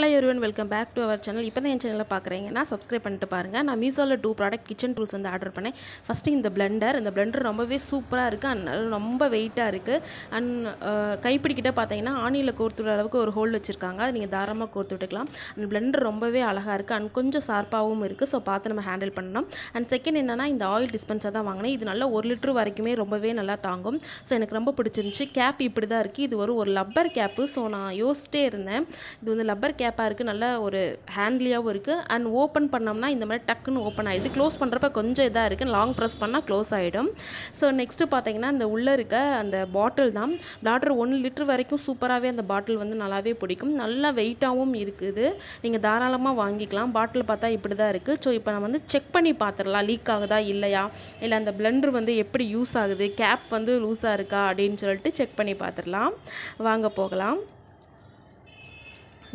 hello everyone welcome back to our channel இப்போ தான் என் சேனலில் பார்க்குறீங்கன்னா சப்ஸ்கிரைப் பண்ணிட்டு பாருங்கள் நான் மீசோவில் டூ ப்ராடக்ட் கிச்சன் டூல்ஸ் வந்து ஆர்டர் பண்ணேன் ஃபஸ்ட்டு இந்த பிளண்டர் இந்த பிளண்டர் ரொம்பவே சூப்பராக இருக்குது அண்ட் ரொம்ப வெயிட்டாக இருக்குது அண்ட் கைப்பிடிக்கிட்ட பார்த்தீங்கன்னா ஆணியில் கோர்த்து விட அளவுக்கு ஒரு ஹோல் வச்சுருக்காங்க அது நீங்கள் தாராளமாக கோர்த்து விட்டுக்கலாம் அண்ட் பிளண்டர் ரொம்பவே அழகாக இருக்குது அண்ட் கொஞ்சம் ஷார்ப்பாகவும் இருக்குது ஸோ பார்த்து நம்ம ஹேண்டில் பண்ணணும் அண்ட் செகண்ட் என்னென்னா இந்த ஆயில் டிஸ்பென்சர் தான் வாங்கினேன் இது நல்லா ஒரு லிட்டர் வரைக்குமே ரொம்பவே நல்லா தாங்கும் ஸோ எனக்கு ரொம்ப பிடிச்சிருந்துச்சு கேப் இப்படி தான் இருக்குது இது ஒரு ஒரு லப்பர் கேப்பு ஸோ நான் யோசிச்சிட்டே இருந்தேன் இது வந்து லப்பர் கேப் கேப்பாக இருக்குது நல்ல ஒரு ஹேண்ட்லியாகவும் இருக்குது அண்ட் ஓப்பன் பண்ணோம்னா இந்த மாதிரி டக்குன்னு ஓப்பன் ஆகிடுது க்ளோஸ் பண்ணுறப்ப கொஞ்சம் இதாக இருக்குது லாங் ப்ரெஸ் பண்ணால் க்ளோஸ் ஆகிடும் ஸோ நெக்ஸ்ட்டு பார்த்தீங்கன்னா அந்த உள்ளே இருக்க அந்த பாட்டில் தான் டாக்டர் ஒன் லிட்டர் வரைக்கும் சூப்பராகவே அந்த பாட்டில் வந்து நல்லாவே பிடிக்கும் நல்லா வெயிட்டாகவும் இருக்குது நீங்கள் தாராளமாக வாங்கிக்கலாம் பாட்டில் பார்த்தா இப்படி தான் இருக்குது ஸோ இப்போ நம்ம வந்து செக் பண்ணி பார்த்துடலாம் லீக் ஆகுதா இல்லையா இல்லை அந்த பிளெண்டர் வந்து எப்படி யூஸ் ஆகுது கேப் வந்து லூஸாக இருக்கா அப்படின்னு சொல்லிட்டு செக் பண்ணி பார்த்துடலாம் வாங்க போகலாம்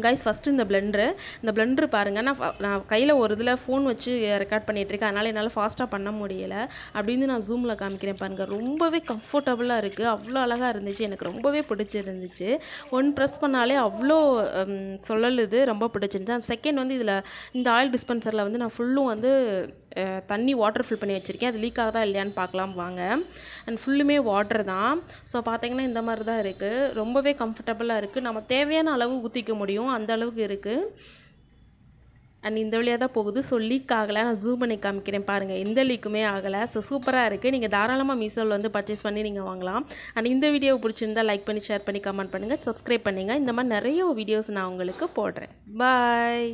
கைஸ் ஃபஸ்ட்டு இந்த பிளெண்ட்ரு இந்த பிளெண்ட்ரு பாருங்கள் நான் நான் கையில் ஒரு இதில் ஃபோன் வச்சு ரெக்கார்ட் பண்ணிகிட்ருக்கேன் அதனால் என்னால் ஃபாஸ்ட்டாக பண்ண முடியலை அப்படின்னு நான் ஜூமில் காமிக்கிறேன் பாருங்கள் ரொம்பவே கம்ஃபர்டபுளாக இருக்குது அவ்வளோ அழகாக இருந்துச்சு எனக்கு ரொம்பவே பிடிச்சிருந்துச்சு ஒன் ப்ரெஸ் பண்ணாலே அவ்வளோ சொல்லலுது ரொம்ப பிடிச்சிருந்துச்சு அந்த செகண்ட் வந்து இதில் இந்த ஆயில் டிஸ்பென்சரில் வந்து நான் ஃபுல்லும் வந்து தண்ணி வாட்டர் ஃபில் பண்ணி வச்சுருக்கேன் அது லீக் ஆகுதா இல்லையான்னு பார்க்கலாம் வாங்க அண்ட் ஃபுல்லுமே வாட்டர் தான் ஸோ பார்த்திங்கன்னா இந்த மாதிரி தான் இருக்குது ரொம்பவே கம்ஃபர்டபுளாக இருக்குது நம்ம தேவையான அளவு ஊற்றிக்க முடியும் அந்த அளவுக்கு இருக்குது அண்ட் இந்த வழியாக தான் போகுது ஸோ லீக் ஆகலை நான் ஜூம் பண்ணி காமிக்கிறேன் பாருங்கள் எந்த லீக்குமே ஆகலை ஸோ சூப்பராக இருக்குது நீங்கள் தாராளமாக மீசோவில் வந்து பர்ச்சேஸ் பண்ணி நீங்கள் வாங்கலாம் அண்ட் இந்த வீடியோ பிடிச்சிருந்தால் லைக் பண்ணி ஷேர் பண்ணி கமெண்ட் பண்ணுங்கள் சப்ஸ்கிரைப் பண்ணுங்கள் இந்த மாதிரி நிறைய வீடியோஸ் நான் உங்களுக்கு போடுறேன் பாய்